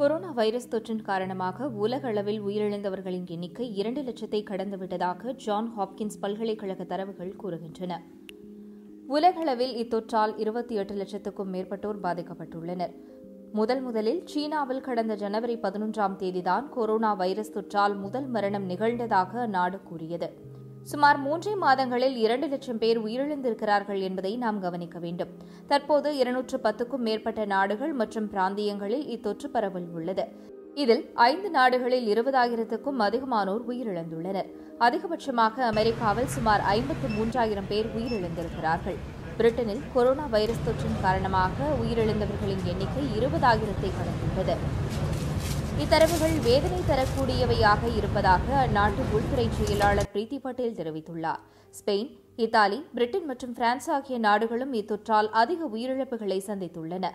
corona virus தொற்றின் காரணமாக உலக அளவில் உயிரிழந்தவர்களின் எண்ணிக்கை இரண்டு லட்சத்தை கடந்துவிட்டதாக ஜான் ஹாப்கின்ஸ் பல்கலைக்கழக தரவுகள் கூறுகின்றன உலகளவில் இத்தொற்றால் இருபத்தி எட்டு லட்சத்துக்கும் மேற்பட்டோர் பாதிக்கப்பட்டுள்ளனர் முதல் முதலில் சீனாவில் கடந்த ஜனவரி பதினொன்றாம் தேதிதான் கொரோனா வைரஸ் தொற்றால் முதல் மரணம் நிகழ்ந்ததாக அந்நாடு கூறியது சுமார் மூன்றே மாதங்களில் இரண்டு லட்சம் பேர் உயிரிழந்திருக்கிறார்கள் என்பதை நாம் கவனிக்க வேண்டும் தற்போது இருநூற்று பத்துக்கும் மேற்பட்ட நாடுகள் மற்றும் பிராந்தியங்களில் இத்தொற்று பரவல் உள்ளது இதில் ஐந்து நாடுகளில் இருபதாயிரத்துக்கும் அதிகமானோர் உயிரிழந்துள்ளனர் அதிகபட்சமாக அமெரிக்காவில் சுமார் ஐம்பத்து மூன்றாயிரம் பேர் உயிரிழந்திருக்கிறார்கள் பிரிட்டனில் கொரோனா வைரஸ் தொற்றின் காரணமாக உயிரிழந்தவர்களின் எண்ணிக்கை இருபதாயிரத்தை கடந்துள்ளது இத்தரவுகள் வேதனை தரக்கூடியவையாக இருப்பதாக அந்நாட்டு உள்துறை செயலாளர் பிரீத்தி பட்டேல் தெரிவித்துள்ளார் ஸ்பெயின் இத்தாலி பிரிட்டன் மற்றும் பிரான்ஸ் ஆகிய நாடுகளும் இத்தொற்றால் அதிக உயிரிழப்புகளை சந்தித்துள்ளன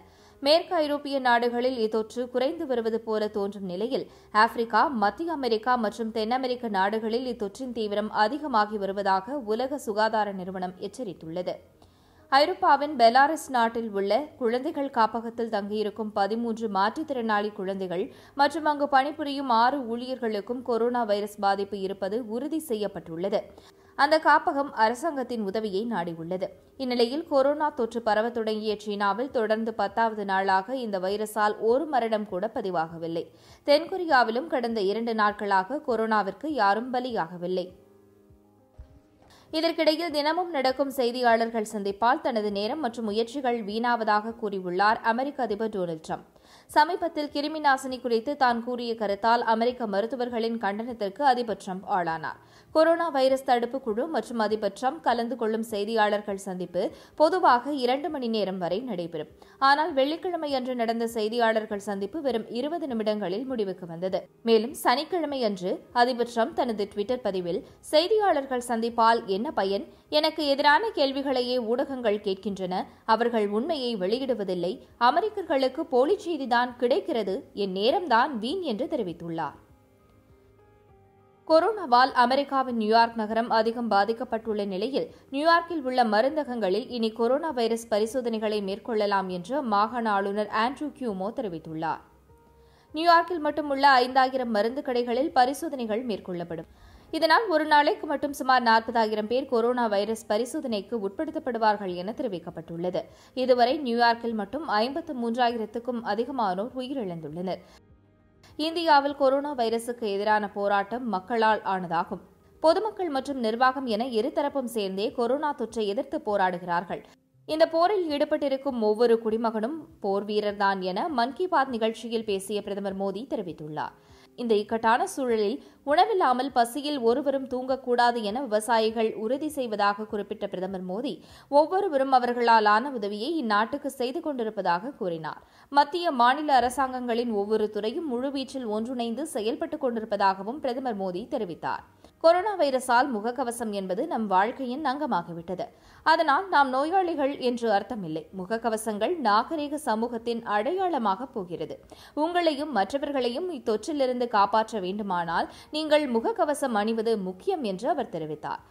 மேற்கு ஐரோப்பிய நாடுகளில் இத்தொற்று குறைந்து வருவது போல தோன்றும் நிலையில் ஆப்பிரிக்கா மத்திய அமெரிக்கா மற்றும் தென் அமெரிக்க நாடுகளில் இத்தொற்றின் தீவிரம் அதிகமாகி வருவதாக உலக சுகாதார நிறுவனம் எச்சரித்துள்ளது ஐரோப்பாவின் பெலாரஸ் நாட்டில் உள்ள குழந்தைகள் காப்பகத்தில் தங்கியிருக்கும் பதிமூன்று மாற்றுத்திறனாளி குழந்தைகள் மற்றும் அங்கு பணிபுரியும் ஆறு ஊழியர்களுக்கும் கொரோனா வைரஸ் பாதிப்பு இருப்பது உறுதி செய்யப்பட்டுள்ளது அந்த காப்பகம் அரசாங்கத்தின் உதவியை நாடியுள்ளது இந்நிலையில் கொரோனா தொற்று பரவ தொடங்கிய சீனாவில் தொடர்ந்து பத்தாவது நாளாக இந்த வைரஸால் ஒரு மரணம் கூட பதிவாகவில்லை தென்கொரியாவிலும் கடந்த இரண்டு நாட்களாக கொரோனாவிற்கு யாரும் பலியாகவில்லை இதற்கிடையில் தினமும் நடக்கும் செய்தியாளர்கள் சந்திப்பால் தனது நேரம் மற்றும் முயற்சிகள் வீணாவதாக கூறியுள்ளார் அமெரிக்க அதிபர் டொனால்டு ட்ரம்ப் சமீபத்தில் கிருமி நாசினி குறித்து தான் கூறிய கருத்தால் அமெரிக்க மருத்துவர்களின் கண்டனத்திற்கு அதிபர் டிரம்ப் ஆளானார் கொரோனா வைரஸ் தடுப்பு குழு மற்றும் அதிபர் டிரம்ப் கலந்து கொள்ளும் செய்தியாளர்கள் சந்திப்பு பொதுவாக இரண்டு மணி நேரம் வரை நடைபெறும் ஆனால் வெள்ளிக்கிழமை அன்று நடந்த செய்தியாளர்கள் சந்திப்பு வெறும் இருபது நிமிடங்களில் முடிவுக்கு வந்தது மேலும் சனிக்கிழமை அன்று அதிபர் டிரம்ப் தனது டுவிட்டர் பதிவில் செய்தியாளர்கள் சந்திப்பால் என்ன பயன் எனக்கு எதிரான கேள்விகளையே ஊடகங்கள் கேட்கின்றன அவர்கள் உண்மையை வெளியிடுவதில்லை அமெரிக்கர்களுக்கு போலி செய்தி செய்திதான் கிடைக்கிறது என் நேரம்தான் வீண் என்று தெரிவித்துள்ளார் கொரோனாவால் அமெரிக்காவின் நியூயார்க் நகரம் அதிகம் பாதிக்கப்பட்டுள்ள நிலையில் நியூயார்க்கில் உள்ள மருந்தகங்களில் இனி கொரோனா வைரஸ் பரிசோதனைகளை மேற்கொள்ளலாம் என்று மாகாண ஆளுநர் ஆண்ட்ரூ கியூமோ தெரிவித்துள்ளார் நியூயார்க்கில் மட்டுமுள்ள ஐந்தாயிரம் மருந்து கடைகளில் பரிசோதனைகள் மேற்கொள்ளப்படும் இதனால் ஒரு நாளைக்கு மட்டும் சுமார் நாற்பதாயிரம் பேர் கொரோனா வைரஸ் பரிசோதனைக்கு உட்படுத்தப்படுவார்கள் என தெரிவிக்கப்பட்டுள்ளது இதுவரை நியூயார்க்கில் மட்டும் ஐம்பத்து மூன்றாயிரத்துக்கும் அதிகமானோர் உயிரிழந்துள்ளனர் இந்தியாவில் கொரோனா வைரசுக்கு எதிரான போராட்டம் மக்களால் ஆனதாகும் பொதுமக்கள் மற்றும் நிர்வாகம் என இருதரப்பும் சேர்ந்தே கொரோனா தொற்றை எதிர்த்து போராடுகிறார்கள் இந்த போரில் ஈடுபட்டிருக்கும் ஒவ்வொரு குடிமகனும் போர் வீரர்தான் என மன் கி பாத் நிகழ்ச்சியில் பேசிய பிரதமர் மோடி தெரிவித்துள்ளார் இந்த இக்கட்டான சூழலில் உணவில்லாமல் பசியில் ஒருவரும் தூங்கக்கூடாது என விவசாயிகள் உறுதி செய்வதாக குறிப்பிட்ட பிரதமர் மோடி ஒவ்வொருவரும் அவர்களாலான உதவியை இந்நாட்டுக்கு செய்து கொண்டிருப்பதாக கூறினார் மத்திய மாநில அரசாங்கங்களின் ஒவ்வொரு துறையும் முழுவீச்சில் ஒன்றிணைந்து செயல்பட்டுக் கொண்டிருப்பதாகவும் பிரதமர் மோடி தெரிவித்தார் கொரோனா வைரஸால் முகக்கவசம் என்பது நம் வாழ்க்கையின் அங்கமாகிவிட்டது அதனால் நாம் நோயாளிகள் என்று அர்த்தமில்லை முகக்கவசங்கள் நாகரீக சமூகத்தின் அடையாளமாக போகிறது உங்களையும் மற்றவர்களையும் இத்தொற்றிலிருந்து காப்பாற்ற வேண்டுமானால் நீங்கள் முகக்கவசம் அணிவது முக்கியம் என்று அவர் தெரிவித்தார்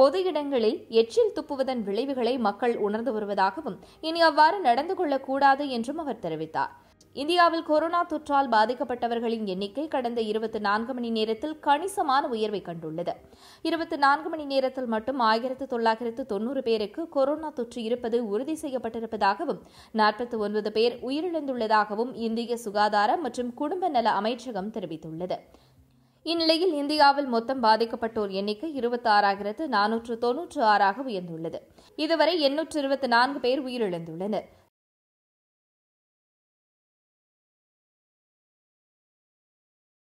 பொது இடங்களில் எச்சில் துப்புவதன் விளைவுகளை மக்கள் உணர்ந்து வருவதாகவும் இனி அவ்வாறு நடந்து கொள்ளக்கூடாது என்றும் அவர் தெரிவித்தார் இந்தியாவில் கொரோனா தொற்றால் பாதிக்கப்பட்டவர்களின் எண்ணிக்கை கடந்த இருபத்தி நான்கு மணி நேரத்தில் கணிசமான உயர்வை கண்டுள்ளது இருபத்தி நான்கு மணி நேரத்தில் மட்டும் ஆயிரத்து தொள்ளாயிரத்து தொன்னூறு பேருக்கு கொரோனா தொற்று இருப்பது உறுதி செய்யப்பட்டிருப்பதாகவும் நாற்பத்தி ஒன்பது பேர் உயிரிழந்துள்ளதாகவும் இந்திய சுகாதார மற்றும் குடும்ப நல அமைச்சகம் தெரிவித்துள்ளது இந்நிலையில் இந்தியாவில் மொத்தம் பாதிக்கப்பட்டோர் எண்ணிக்கை இருபத்தி ஆறாயிரத்து நானூற்று தொன்னூற்று ஆறாக உயர்ந்துள்ளது இதுவரை எண்ணூற்று இருபத்தி நான்கு பேர் உயிரிழந்துள்ளனா்